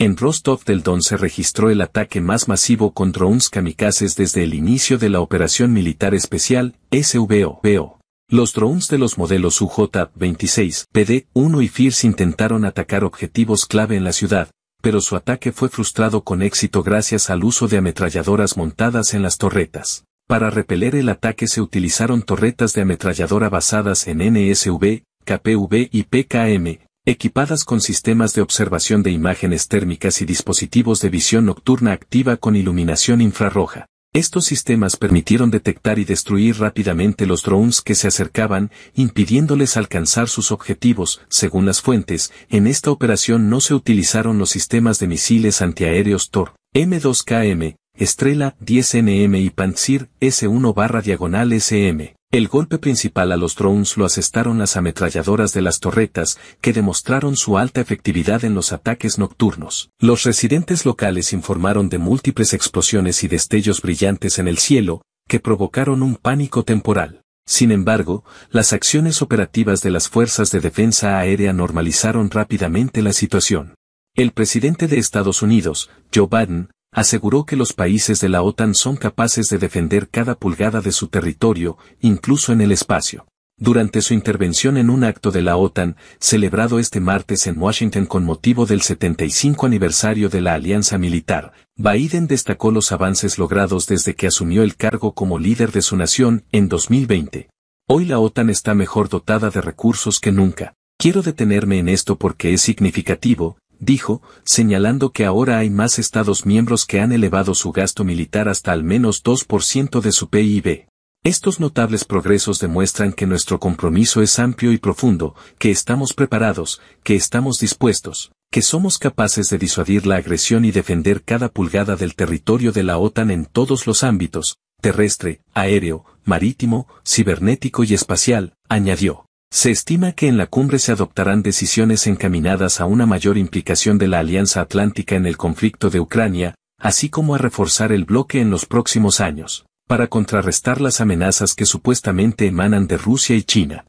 En Rostov del Don se registró el ataque más masivo con drones kamikazes desde el inicio de la Operación Militar Especial, SVO. Los drones de los modelos UJ-26, PD-1 y FIRS intentaron atacar objetivos clave en la ciudad, pero su ataque fue frustrado con éxito gracias al uso de ametralladoras montadas en las torretas. Para repeler el ataque se utilizaron torretas de ametralladora basadas en NSV, KPV y PKM, equipadas con sistemas de observación de imágenes térmicas y dispositivos de visión nocturna activa con iluminación infrarroja. Estos sistemas permitieron detectar y destruir rápidamente los drones que se acercaban, impidiéndoles alcanzar sus objetivos, según las fuentes, en esta operación no se utilizaron los sistemas de misiles antiaéreos TOR, M2KM, estrella 10NM y Pantsir S1 barra diagonal SM. El golpe principal a los drones lo asestaron las ametralladoras de las torretas, que demostraron su alta efectividad en los ataques nocturnos. Los residentes locales informaron de múltiples explosiones y destellos brillantes en el cielo, que provocaron un pánico temporal. Sin embargo, las acciones operativas de las fuerzas de defensa aérea normalizaron rápidamente la situación. El presidente de Estados Unidos, Joe Biden, aseguró que los países de la OTAN son capaces de defender cada pulgada de su territorio, incluso en el espacio. Durante su intervención en un acto de la OTAN, celebrado este martes en Washington con motivo del 75 aniversario de la alianza militar, Biden destacó los avances logrados desde que asumió el cargo como líder de su nación en 2020. Hoy la OTAN está mejor dotada de recursos que nunca. Quiero detenerme en esto porque es significativo, dijo, señalando que ahora hay más estados miembros que han elevado su gasto militar hasta al menos 2% de su PIB. Estos notables progresos demuestran que nuestro compromiso es amplio y profundo, que estamos preparados, que estamos dispuestos, que somos capaces de disuadir la agresión y defender cada pulgada del territorio de la OTAN en todos los ámbitos, terrestre, aéreo, marítimo, cibernético y espacial, añadió. Se estima que en la cumbre se adoptarán decisiones encaminadas a una mayor implicación de la Alianza Atlántica en el conflicto de Ucrania, así como a reforzar el bloque en los próximos años, para contrarrestar las amenazas que supuestamente emanan de Rusia y China.